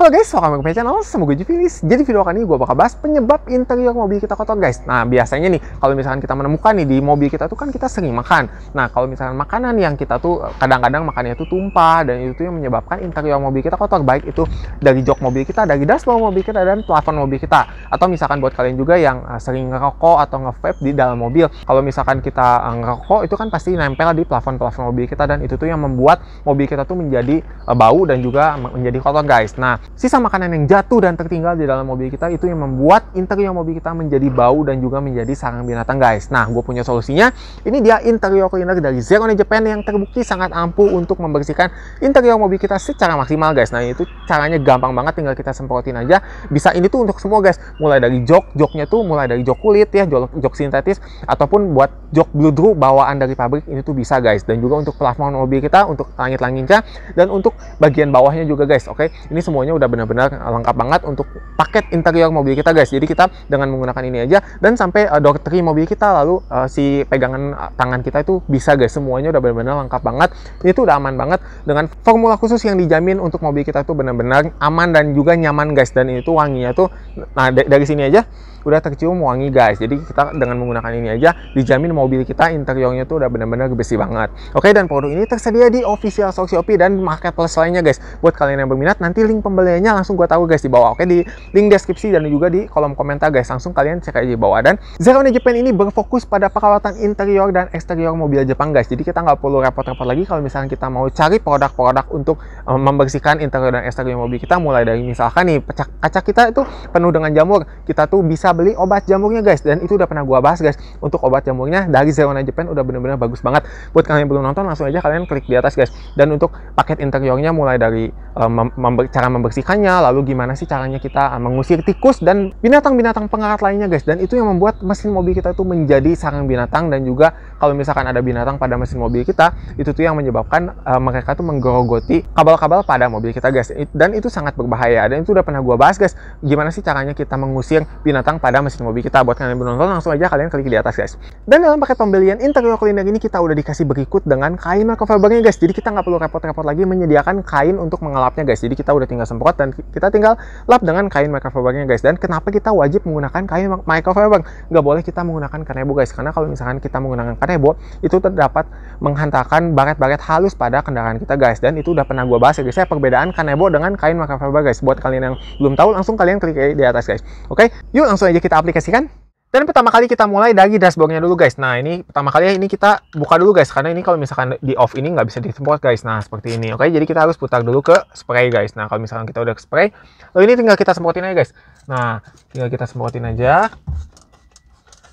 Halo guys, welcome back to channel, sama gue Jivilis. Jadi video kali ini gue bakal bahas penyebab interior mobil kita kotor guys. Nah biasanya nih, kalau misalkan kita menemukan nih di mobil kita tuh kan kita sering makan. Nah kalau misalkan makanan yang kita tuh eh, kadang-kadang makannya tuh tumpah dan itu tuh yang menyebabkan interior mobil kita kotor. Baik itu dari jok mobil kita, dari dashboard mobil kita, dan plafon mobil kita. Atau misalkan buat kalian juga yang eh, sering ngerokok atau ngevape di dalam mobil. Kalau misalkan kita eh, ngerokok itu kan pasti nempel di plafon-plafon mobil kita dan itu tuh yang membuat mobil kita tuh menjadi bau dan juga menjadi kotor guys. Nah Sisa makanan yang jatuh dan tertinggal di dalam mobil kita itu yang membuat interior mobil kita menjadi bau dan juga menjadi sarang binatang guys. Nah, gue punya solusinya. Ini dia interior cleaner dari Zerone Japan yang terbukti sangat ampuh untuk membersihkan interior mobil kita secara maksimal guys. Nah, itu caranya gampang banget tinggal kita semprotin aja. Bisa ini tuh untuk semua guys. Mulai dari jok, joknya tuh mulai dari jok kulit ya, jok, jok sintetis ataupun buat jok blue drew bawaan dari pabrik ini tuh bisa guys. Dan juga untuk plafon mobil kita, untuk langit-langitnya dan untuk bagian bawahnya juga guys. Oke, ini semuanya harganya udah benar-benar lengkap banget untuk paket interior mobil kita guys jadi kita dengan menggunakan ini aja dan sampai uh, eh, door mobil kita lalu uh, si pegangan eh, tangan kita itu bisa guys semuanya udah benar-benar lengkap banget itu udah aman banget dengan formula khusus yang dijamin untuk mobil kita tuh benar-benar aman dan juga nyaman guys dan itu wanginya tuh nah dari sini aja udah tercium wangi guys jadi kita dengan menggunakan ini aja dijamin mobil kita interiornya tuh udah benar-benar bersih banget oke dan produk ini tersedia di official Shopee dan marketplace lainnya guys buat kalian yang berminat nanti link pembelian pembeliannya langsung gue tahu guys di bawah. Oke di link deskripsi dan juga di kolom komentar guys. Langsung kalian cek aja di bawah. Dan Zero Japan ini berfokus pada perawatan interior dan eksterior mobil Jepang guys. Jadi kita nggak perlu repot-repot lagi kalau misalnya kita mau cari produk-produk untuk eh, membersihkan interior dan eksterior mobil kita. Mulai dari misalkan nih pecah kaca kita itu penuh dengan jamur. Kita tuh bisa beli obat jamurnya guys. Dan itu udah pernah gue bahas guys. Untuk obat jamurnya dari Zero Japan udah bener-bener bagus banget. Buat kalian yang belum nonton langsung aja kalian klik di atas guys. Dan untuk paket interiornya mulai dari Eh, cara membersihkannya, lalu gimana sih caranya kita eh, mengusir tikus dan binatang-binatang pengarat lainnya guys. Dan itu yang membuat mesin mobil kita itu menjadi sarang binatang dan juga kalau misalkan ada binatang pada mesin mobil kita, itu tuh yang menyebabkan eh, mereka tuh menggerogoti kabel-kabel pada mobil kita guys. Dan itu sangat berbahaya. Dan itu udah pernah gue bahas guys, gimana sih caranya kita mengusir binatang pada mesin mobil kita. Buat kalian yang langsung aja kalian klik di atas guys. Dan dalam paket pembelian interior cleaner ini kita udah dikasih berikut dengan kain microfibernya guys. Jadi kita nggak perlu repot-repot lagi menyediakan kain untuk mengalami ngelapnya guys. Jadi kita udah tinggal semprot dan kita tinggal lap dengan kain microfibernya guys. Dan kenapa kita wajib menggunakan kain microfiber? Nggak boleh kita menggunakan kanebo guys. Karena kalau misalkan kita menggunakan kanebo, itu terdapat menghantarkan baret-baret halus pada kendaraan kita guys. Dan itu udah pernah gue bahas ya guys. Ya, perbedaan kanebo dengan kain microfiber guys. Buat kalian yang belum tahu, langsung kalian klik di atas guys. Oke, yuk langsung aja kita aplikasikan. Dan pertama kali kita mulai dari dashboardnya dulu guys. Nah ini pertama kali ya, ini kita buka dulu guys. Karena ini kalau misalkan di off ini nggak bisa disemprot, guys. Nah seperti ini. Oke jadi kita harus putar dulu ke spray guys. Nah kalau misalkan kita udah ke spray. Lalu oh, ini tinggal kita semprotin aja guys. Nah tinggal kita semprotin aja.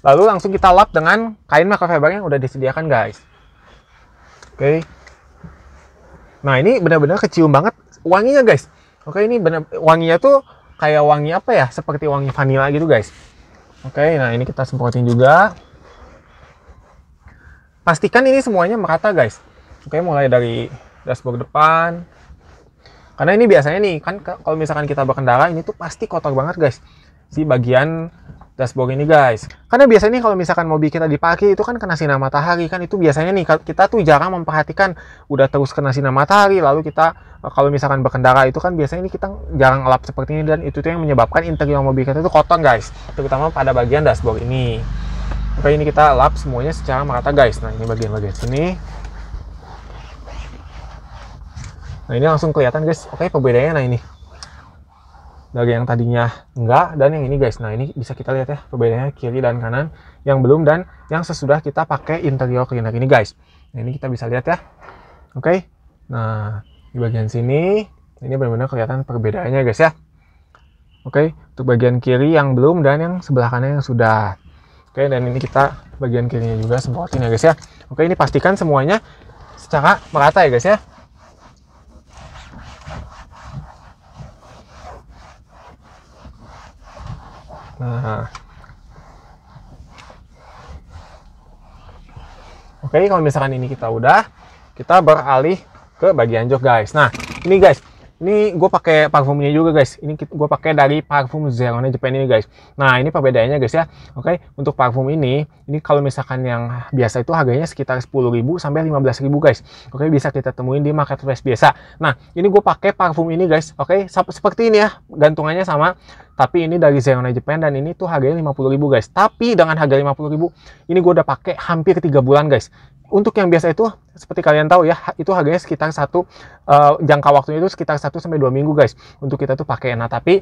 Lalu langsung kita lap dengan kain microfiber yang udah disediakan guys. Oke. Nah ini benar-benar kecium banget wanginya guys. Oke ini benar wanginya tuh kayak wangi apa ya? Seperti wangi vanilla gitu guys. Oke, nah ini kita semprotin juga. Pastikan ini semuanya merata guys. Oke, mulai dari dashboard depan. Karena ini biasanya nih, kan kalau misalkan kita berkendara ini tuh pasti kotor banget guys. Si bagian dashboard ini guys. Karena biasanya nih kalau misalkan mobil kita dipakai itu kan kena sinar matahari kan itu biasanya nih kita tuh jarang memperhatikan udah terus kena sinar matahari lalu kita e, kalau misalkan berkendara itu kan biasanya ini kita jarang lap seperti ini dan itu tuh yang menyebabkan interior mobil kita itu kotor guys terutama pada bagian dashboard ini. Oke ini kita lap semuanya secara merata guys. Nah ini bagian-bagian sini Nah ini langsung kelihatan guys. Oke perbedaannya nah ini dari yang tadinya enggak dan yang ini guys nah ini bisa kita lihat ya perbedaannya kiri dan kanan yang belum dan yang sesudah kita pakai interior cleaner ini guys nah ini kita bisa lihat ya oke nah di bagian sini ini benar-benar kelihatan perbedaannya guys ya oke untuk bagian kiri yang belum dan yang sebelah kanan yang sudah oke dan ini kita bagian kirinya juga semprotin ya guys ya oke ini pastikan semuanya secara merata ya guys ya Nah. Oke, kalau misalkan ini kita udah, kita beralih ke bagian jok guys. Nah, ini guys, ini gue pakai parfumnya juga guys ini gue pakai dari parfum Zerone Japan ini guys nah ini perbedaannya guys ya oke okay? untuk parfum ini ini kalau misalkan yang biasa itu harganya sekitar 10.000 sampai 15.000 guys oke okay? bisa kita temuin di marketplace biasa nah ini gue pakai parfum ini guys oke okay? seperti ini ya gantungannya sama tapi ini dari Zerone Japan dan ini tuh harganya 50.000 guys tapi dengan harga 50.000 ini gue udah pakai hampir 3 bulan guys untuk yang biasa itu seperti kalian tahu ya itu harganya sekitar satu uh, jangka waktunya itu sekitar 1 sampai dua minggu guys untuk kita tuh pakai nah tapi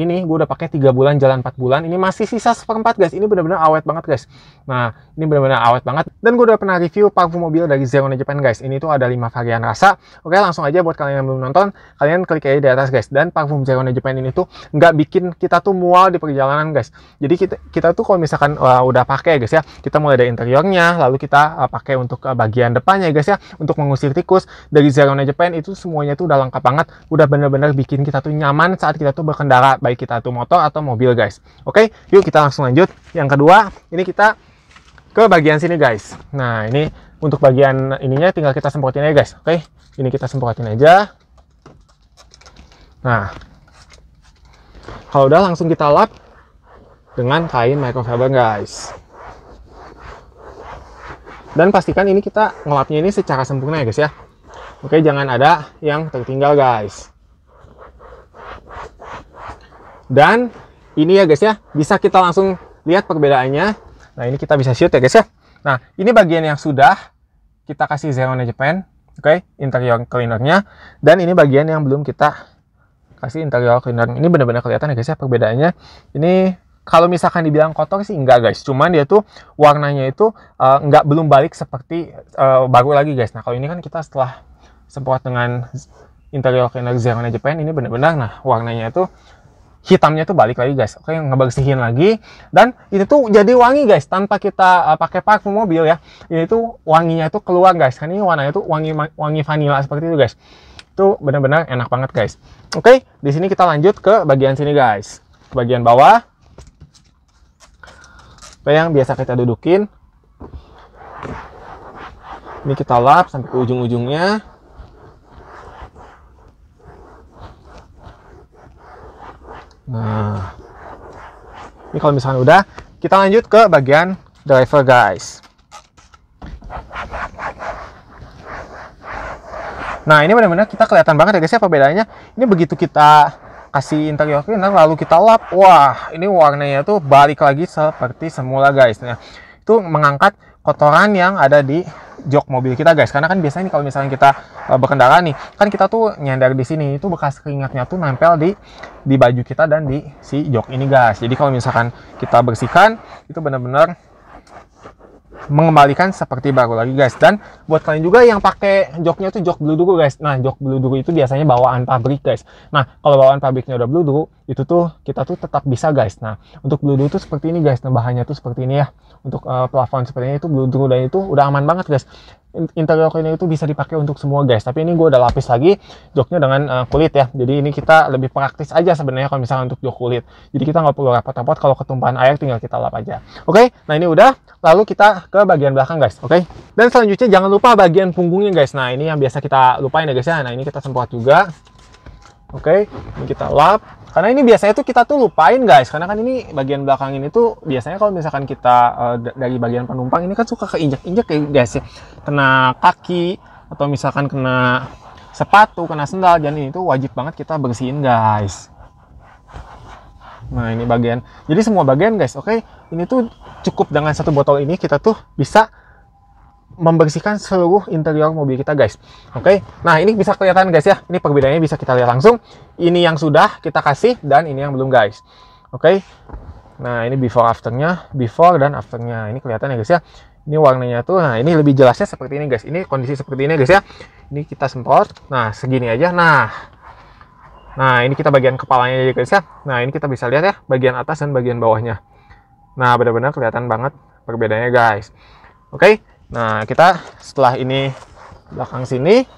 ini gue udah pakai tiga bulan jalan 4 bulan ini masih sisa seperempat guys ini benar-benar awet banget guys nah ini benar-benar awet banget dan gue udah pernah review parfum mobil dari Zero Japan guys ini tuh ada lima varian rasa oke langsung aja buat kalian yang belum nonton kalian klik aja di atas guys dan parfum Zero Japan ini tuh nggak bikin kita tuh mual di perjalanan guys jadi kita kita tuh kalau misalkan uh, udah pakai guys ya kita mulai dari interiornya lalu kita uh, pakai pakai untuk eh, bagian depannya ya guys ya untuk mengusir tikus dari Zerona Japan itu semuanya tuh udah lengkap banget udah bener-bener bikin kita tuh nyaman saat kita tuh berkendara baik kita tuh motor atau mobil guys oke yuk kita langsung lanjut yang kedua ini kita ke bagian sini guys nah ini untuk bagian ininya tinggal kita semprotin aja guys oke ini kita semprotin aja nah kalau udah langsung kita lap dengan kain microfiber guys dan pastikan ini kita ngelapnya ini secara sempurna ya guys ya oke jangan ada yang tertinggal guys dan ini ya guys ya bisa kita langsung lihat perbedaannya nah ini kita bisa shoot ya guys ya nah ini bagian yang sudah kita kasih zero Japan oke okay, interior cleanernya dan ini bagian yang belum kita kasih interior cleaner ini benar-benar kelihatan ya guys ya perbedaannya ini kalau misalkan dibilang kotor sih enggak guys cuman dia tuh warnanya itu uh, enggak belum balik seperti uh, baru lagi guys nah kalau ini kan kita setelah semprot dengan interior cleaner Zerona Japan ini benar-benar nah warnanya itu hitamnya tuh balik lagi guys oke ngebersihin lagi dan itu tuh jadi wangi guys tanpa kita uh, pakai parfum mobil ya ini tuh wanginya tuh keluar guys kan ini warnanya tuh wangi wangi vanilla seperti itu guys itu benar-benar enak banget guys oke di sini kita lanjut ke bagian sini guys bagian bawah yang biasa kita dudukin ini kita lap sampai ke ujung-ujungnya nah ini kalau misalnya udah kita lanjut ke bagian driver guys nah ini benar-benar kita kelihatan banget ya guys apa ya, bedanya? ini begitu kita kasih interior cleaner nah, lalu kita lap wah ini warnanya tuh balik lagi seperti semula guys nah itu mengangkat kotoran yang ada di jok mobil kita guys karena kan biasanya kalau misalnya kita eh, berkendara nih kan kita tuh nyender di sini itu bekas keringatnya tuh nempel di di baju kita dan di si jok ini guys jadi kalau misalkan kita bersihkan itu benar-benar mengembalikan seperti baru lagi guys dan buat kalian juga yang pakai joknya tuh jok dulu guys nah jok dulu itu biasanya bawaan pabrik guys nah kalau bawaan pabriknya udah bludugu itu tuh kita tuh tetap bisa guys nah untuk bludugu itu seperti ini guys nah bahannya tuh seperti ini ya untuk uh, plafon seperti ini tuh bludugu dan itu udah aman banget guys ini itu bisa dipakai untuk semua guys tapi ini gue udah lapis lagi joknya dengan uh, kulit ya jadi ini kita lebih praktis aja sebenarnya kalau misalnya untuk jok kulit jadi kita nggak perlu repot-repot kalau ketumpahan air tinggal kita lap aja oke okay? nah ini udah lalu kita ke bagian belakang guys, oke? Okay? Dan selanjutnya jangan lupa bagian punggungnya guys. Nah ini yang biasa kita lupain ya guys ya. Nah ini kita semprot juga. Oke, okay, ini kita lap. Karena ini biasanya tuh kita tuh lupain guys, karena kan ini bagian belakang ini tuh biasanya kalau misalkan kita uh, dari bagian penumpang ini kan suka keinjak-injak ya guys ya. Kena kaki atau misalkan kena sepatu, kena sendal, dan ini tuh wajib banget kita bersihin guys. Nah, ini bagian. Jadi semua bagian, guys. Oke, okay? ini tuh cukup dengan satu botol ini kita tuh bisa membersihkan seluruh interior mobil kita, guys. Oke. Okay? Nah, ini bisa kelihatan, guys ya. Ini perbedaannya bisa kita lihat langsung. Ini yang sudah kita kasih dan ini yang belum, guys. Oke. Okay? Nah, ini before afternya, before dan afternya. Ini kelihatan ya, guys ya. Ini warnanya tuh. Nah, ini lebih jelasnya seperti ini, guys. Ini kondisi seperti ini, guys ya. Ini kita semprot. Nah, segini aja. Nah, Nah, ini kita bagian kepalanya aja guys ya. Nah, ini kita bisa lihat ya, bagian atas dan bagian bawahnya. Nah, benar-benar kelihatan banget perbedaannya guys. Oke, nah kita setelah ini belakang sini,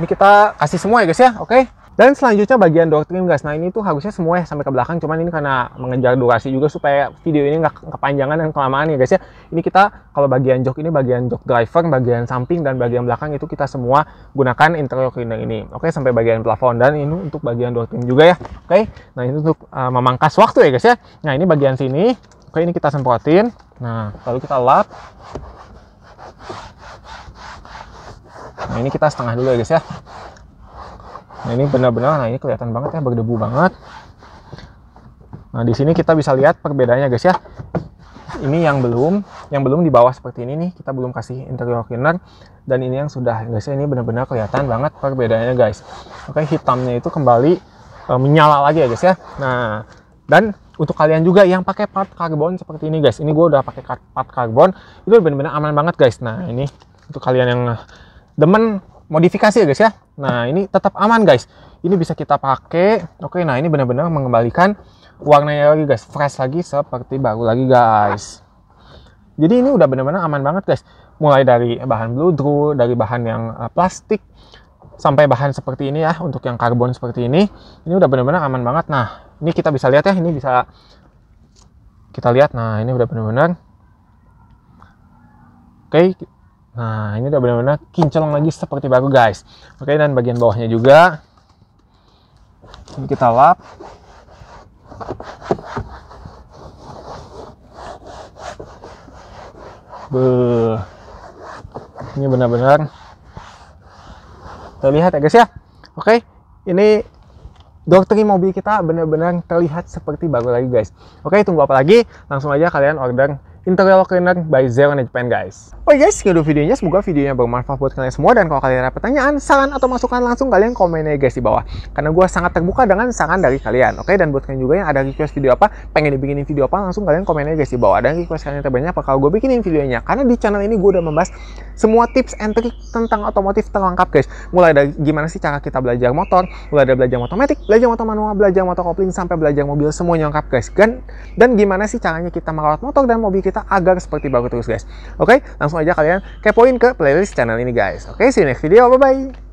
ini kita kasih semua ya guys ya, oke? Dan selanjutnya bagian doktrin guys. Nah ini tuh harusnya semua ya sampai ke belakang. Cuman ini karena mengejar durasi juga supaya video ini nggak kepanjangan dan kelamaan ya guys ya. Ini kita kalau bagian jok ini bagian jok driver, bagian samping dan bagian belakang itu kita semua gunakan interior cleaner ini. Oke sampai bagian plafon dan ini untuk bagian doktrin juga ya. Oke. Nah ini untuk uh, memangkas waktu ya guys ya. Nah ini bagian sini. Oke ini kita semprotin. Nah lalu kita lap. Nah ini kita setengah dulu ya guys ya. Nah ini benar-benar, nah ini kelihatan banget ya berdebu banget. Nah di sini kita bisa lihat perbedaannya guys ya. Ini yang belum, yang belum di bawah seperti ini nih kita belum kasih interior cleaner dan ini yang sudah guys ya ini benar-benar kelihatan banget perbedaannya guys. Oke hitamnya itu kembali e, menyala lagi ya guys ya. Nah dan untuk kalian juga yang pakai part karbon seperti ini guys, ini gue udah pakai part karbon itu benar-benar aman banget guys. Nah ini untuk kalian yang demen modifikasi ya guys ya nah ini tetap aman guys ini bisa kita pakai oke nah ini benar-benar mengembalikan warnanya lagi guys fresh lagi seperti baru lagi guys jadi ini udah benar-benar aman banget guys mulai dari bahan blue drew dari bahan yang eh, plastik sampai bahan seperti ini ya untuk yang karbon seperti ini ini udah benar-benar aman banget nah ini kita bisa lihat ya ini bisa kita lihat nah ini udah benar-benar oke Nah, ini udah benar-benar kinclong lagi seperti baru, guys. Oke, dan bagian bawahnya juga. Ini kita lap. Beuh. Ini benar-benar terlihat ya, guys ya. Oke, ini doktrin mobil kita benar-benar terlihat seperti baru lagi, guys. Oke, tunggu apa lagi? Langsung aja kalian order interior Cleaner by Zero Japan guys. Oke oh, guys, segitu videonya. Semoga videonya bermanfaat buat kalian semua. Dan kalau kalian ada pertanyaan, saran, atau masukan langsung kalian komen aja guys di bawah. Karena gue sangat terbuka dengan saran dari kalian. Oke, dan buat kalian juga yang ada request video apa, pengen dibikinin video apa, langsung kalian komen aja guys di bawah. Dan request kalian terbanyak kalau gue bikinin videonya. Karena di channel ini gue udah membahas semua tips and trik tentang otomotif terlengkap guys. Mulai dari gimana sih cara kita belajar motor, mulai dari belajar motor matic, belajar motor manual, belajar motor kopling, sampai belajar mobil semuanya lengkap guys. Dan, dan gimana sih caranya kita merawat motor dan mobil kita agar seperti baru terus guys. Oke, langsung aja kalian kepoin ke playlist channel ini guys. Oke, see you next video. Bye-bye.